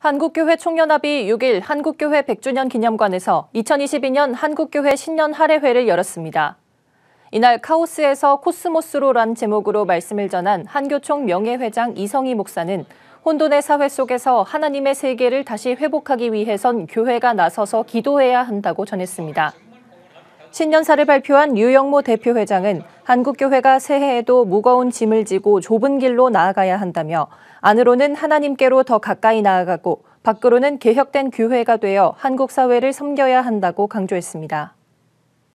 한국교회 총연합이 6일 한국교회 100주년 기념관에서 2022년 한국교회 신년 할애회를 열었습니다. 이날 카오스에서 코스모스로란 제목으로 말씀을 전한 한교총 명예회장 이성희 목사는 혼돈의 사회 속에서 하나님의 세계를 다시 회복하기 위해선 교회가 나서서 기도해야 한다고 전했습니다. 신년사를 발표한 유영모 대표 회장은 한국교회가 새해에도 무거운 짐을 지고 좁은 길로 나아가야 한다며 안으로는 하나님께로 더 가까이 나아가고 밖으로는 개혁된 교회가 되어 한국 사회를 섬겨야 한다고 강조했습니다.